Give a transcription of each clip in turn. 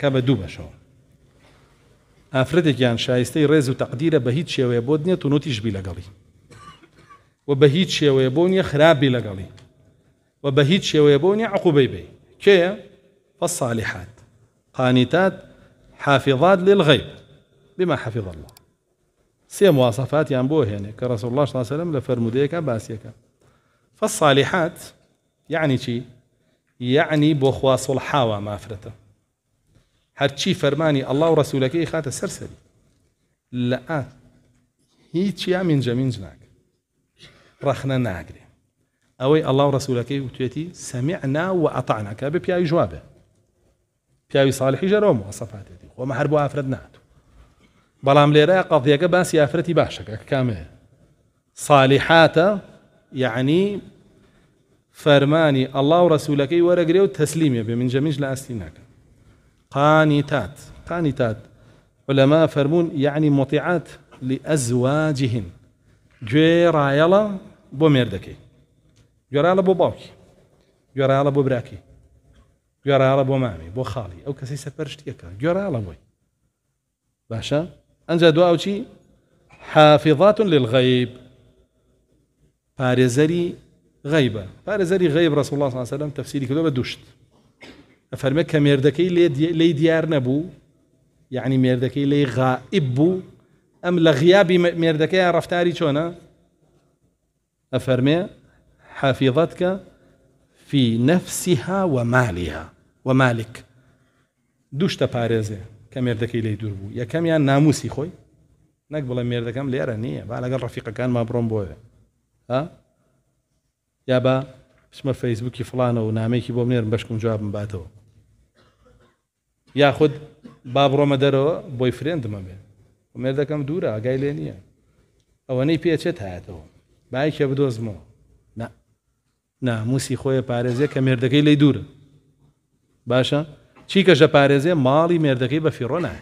کە بە دوو بەشەوە ئافرەتێکیان شایستەی ڕێز و تەقدیرە بە هیچ شێوەیە بۆ دنیا تونوتیشبی لەگەڵی و بە هیچ شێوەیە بۆ نیە خراپی لەگەڵی و بە هیچ شێوەیە بۆ نیە عقوبەی بێ کێە فالصالحات قانیتات حافظات للغيب بما حفظ الله سي مواصفات يعني هێنێ کە كرسول الله الله سلام لە فەرمودەیەەکە باسیەکە فالصالحات يعني چی يعني بوخوا خوا ما فرته هەرچی فرمانی الله و رسول که خات سرسری لا هیچ امین جمین جنگ ڕەخنە نگری ئەوەی الله و که توتی سمعنا و ئەتانەکە بە پیاوی جوابێ پیاوی ساڵحی و وەسەفاتێتی خۆمە و بۆ ئافرەت ناتوو بەڵام لێرە قەڵتیەکە باسی ئافرەتی باشەکە کامێ صالحاتە یعنی فەرمانی ئەله و ڕسوولەکەی وەرەگرێ و تەسلیمێ بێ منجەمینج جميج لا استيناك قانتات قانتات علماء فرمون يعني مطيعات لأزواجهن جيرا يلا بو ميردكي جيرا يلا بو باوكي جيرا يلا بو براكي جيرا يلا بو مامي بو خالي أو كسي سفرشتيكا جيرا يلا بوي باشا أنجا دو شي حافظات للغيب فارزري غيبة فارزري غيب رسول الله صلى الله عليه وسلم تفسيري کردو دوشت ئەفەرمە كميردكي لي لي دیار نەبوو يعني مێردەکەی لی غائب بوو ام لە غیابی مێردەکەیان ڕفتاری چۆنە ئەفەرمێ حافظتکە في نفسها ومالها ومالك دوشتا پارێزێ کە مێردەکەی لی دوور بوو یەکەمیان ناموسي خوي نقبل بڵێ مێردەکەم لێرە نییە با رفيق كان ما بڕۆم ها يابا اسمه بچمە فەیسبوکی فلانە و نامێکی باش كون جواب من باتەوە یاخود با بڕۆمە دەرەوە بۆی فرێندمە بێ مێ دەکەم دوورە ئاگای لێ نییە ئەوەنەی پێچێت هااتەوە باکێ بدۆزمەوە ناموسی خۆیە پارێزیە کە مێردەکەی لی دوورە باشە چیکە ژە پارێزیە ماڵی مێردەکەی بە فیڕۆنا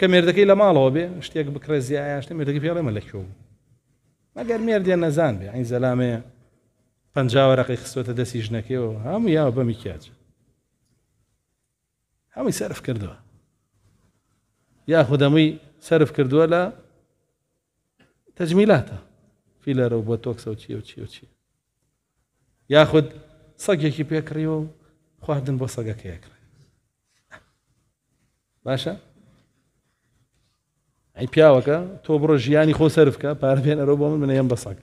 کە مێردەکەی لە ماڵەوە بێ شتێک بکرێزیایشتە مێردەکە پێڵێمە لەکوێ مەگەر مێردێن نەزان بێ ئەین زەلامەیە پەنجاوەرەقی خستوەتە دەستی ژنەکەەوە هەموو یاوە بەمیکیاچە همي سرف كردوا ياخذ خدامي سرف كردوا لا تجميلاته في لا روبوتوكس او تشي او تشي او تشي ياخذ صق يكي بيكريو خوادن بو صقك ياكر باشا اي بياوكا تو برو جياني خو سرفكا باربين روبو من ايام بصق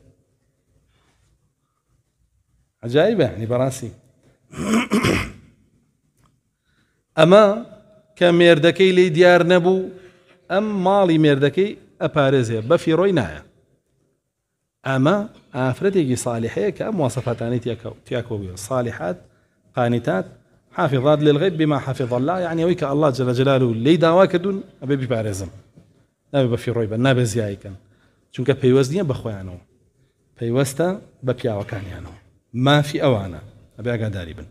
عجائب يعني براسي ئەمە کە مێردەکەی لی دیار نەبوو ئەم ماڵی مێردەکەی ئەپارێزێ اما ڕۆی نایە ئەمە ئافرەتێکی ساالحەیە کە ئەم واسەفاتانی تیاکۆبی ساالحات قانیتات حافظات للغيب بما حافظ الله يعني ويك الله جل جلاله لي داوا كدون ابي ببارزم نابي بفي رويبا نابي زيايكن چونك بيوز نيا بخوانو بيوستا ببياوكان يانو ما في اوانا ابي اقاداري بن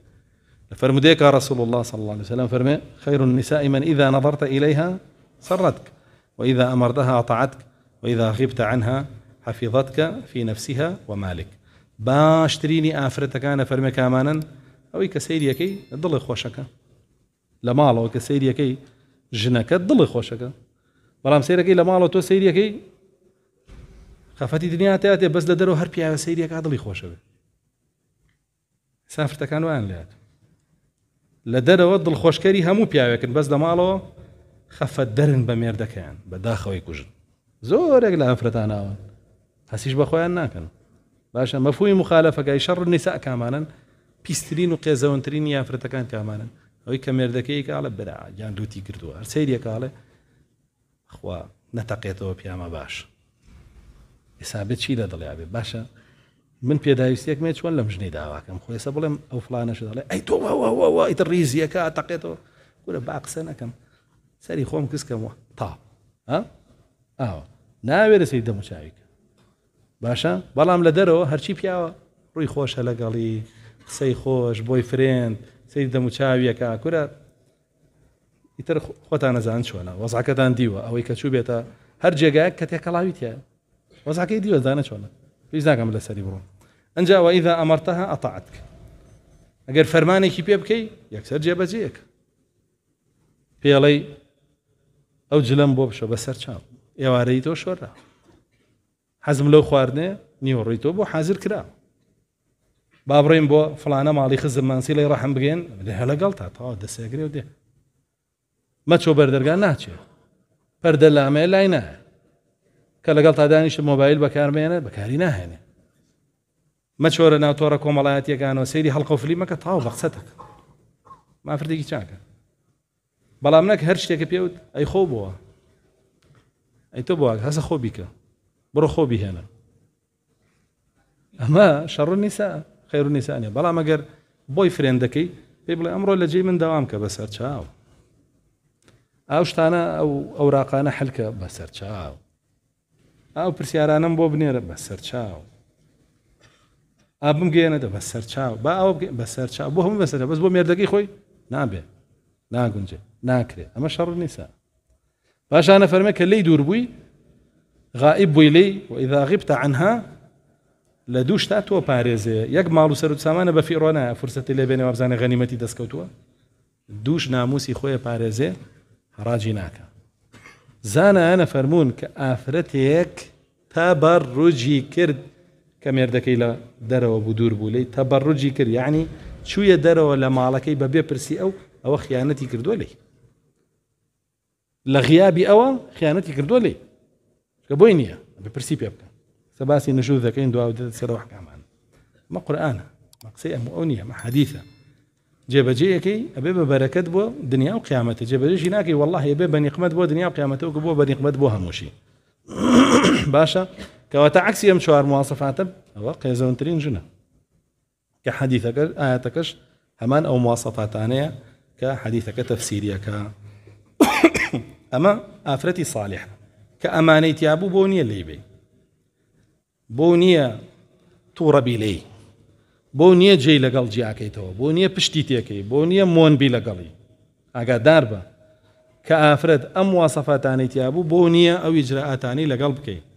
فرمديك رسول الله صلى الله عليه وسلم فرمي خير النساء من إذا نظرت إليها سرتك وإذا أمرتها أطعتك وإذا غبت عنها حفظتك في نفسها ومالك باشتريني آفرتك أنا فرمي كامانا أو يكي ضل خوشك لماڵەوە جنك ضل خوشك برام خۆشەکە بەڵام سیرەکەی لە ماڵەوە تۆ سریەکەی خەفەتی دنیا تاتێ بەس هربي دەرەوە هەر پیاوە ضل خوشك سافرتك أنا ویان لات لە دەرەوە دڵخۆشکەری هەموو پیاوێکن بەس دەماڵەوە خەفە دەرن بە مێردەکەیان بەداخەوەی کوژن زۆرێک لە ئەفرەتاناون هەسیش بەخۆیان ناکەن باشە مەفوی مخالەفەکەی شەڕ نیسا کامانن پیسترین و قێزەونترین یافرەتەکان کامانن ئەوەی کە مێردەکەی کاڵە برا یان دوتی کردووە هەر سریە کاڵێ خوا نەتەقێتەوە پیامە باش ئێسابێت چی لە دڵیابێ باشە من پێداویستێکمێ چۆن لەم ژنی داواکەم خۆیسە بڵێم ئەو فلانەش دەڵێ ئەی تۆیت ریزیەکە تەقێتەوە گورە باقسە نەکەم سەری خۆم کسکەمەوە تا ئاوە ناوێرە سی دەموچاویکە باشە بەڵام لە دەرەوە هەرچی پیاوە ڕووی خۆشە لەگەڵی قسەی خۆش بۆی فرێند سری دەموچاویەکە کورە ئیتر خۆتان نەزان چۆنە وەزاکەتان دیوە ئەوەی کە چوو بێتە هەر جێگایە کە تێکەڵاوی تە وەزاکەی دیوەدانە چۆنە هیچ ناکەم لەسەری بڕۆم أمرتها وەئیدا ئەمەرتەها ئەتاعاتك ئەگەر فەرمانێکی پێ بکەی یەکسەر جێبەجەیەک پێڵەی او جلم بۆ بشە بەسەر چاو ئێوارەی تۆ شۆرا حزم لو خواردنێ نیوەڕی تۆ بو حازر کرا با بڕێم بۆ فلانە ماڵی خزم مانسی لەی ڕەحم بگەن لە لەگەڵ تا تاوا دەسەگرێ و دێ مەچۆ بەردەرگا ناچێت پەردەلامێ لای کە لەگەڵ تادانیشت مۆبایل بەکارمێنە بەکاری ناهێنێ مەچۆرە و کۆمەڵایەتەکانەوە سەیری هەڵقەفلیمەکە تاو بە قسەتەکە مافردێکی چاکە بەڵام نەک هەر شتێکە پێوت ئەی خۆ بووە ئەی تۆ بووە هەسە خۆ بیکە بڕۆ خۆ بیهێنە ئەمە شەڕ نیسا خێر نیسانە بەڵام ئەگەر بۆی فرێندەکەی پێی بڵێ ئەمڕۆ لە جێ من داوام کە بەسەر چاو ئاو شتانە ئەو ئەوراقانە حلکە بەسەر چاو ئەو پرسیارانم بۆ بنێرە بە سەرچاو ئابم گەێنەدە بە سەرچاو با ئەو بە سەرچاو بۆ هەم بەسەر بەس بۆ مێردەکەی خۆی نابێ ناگونجێ ناکرێ ئەمە شەڕ نیسا باشانە فەرمە کە لی دوور بووی غائب بووی لی و ئیدا غیبتە عنها لە دوو شتا تۆ پارێزێ یەک ماڵ و سەر و سامانە بە فیڕۆنە فرسەتی لێ بێنێ وابزانە غەنیمەتی دەستکەوتووە دووش ناموسی خۆیە پارێزێ هەڕاجی ناکە زانا فەرمونون کە ئافرەتێک تبرجي بەڕۆژی کرد کە مێردەکەی لە دەرەوە بوو دوور بوو يعني لی تا بەڕۆژی کرد یعنی چویە دەرەوە لە ماڵەکەی بە بێپرسی ئەو ئەوە خیانەتی کردووە لی لە غیابی ئەوە خیانەتی کردووە لی کە بۆی نییە بپرسی پێ بکە سەباسی نەژوو دەکەین دواودێت سەرەوە حکامان مە قورآانە ئەو مە حەدیثە جبجي كي ابي ببركت بو دنيا وقيامته جبجي شناكي والله ابي بني قمت بو دنيا وقيامته وكبو بني قمت بو هموشي باشا كوتا عكس يم شوار مواصفات هو قيزون ترين جنا كحديثك اياتكش همان او مواصفات انيه كحديثك ك اما افرتي صالحة كأمانيتي ابو بوني اللي بي بونيه تربي ليه بۆ نییە جێی لەگەڵ جیاکەیتەوە بۆ نییە پشتی تێکەی بۆ نییە مۆنبی لەگەڵی ئاگادار بە کە ئافرەت ئەم واسەفاتانەی تیابوو بۆ نییە ئەوی جرعاتانی لەگەڵ بکەیت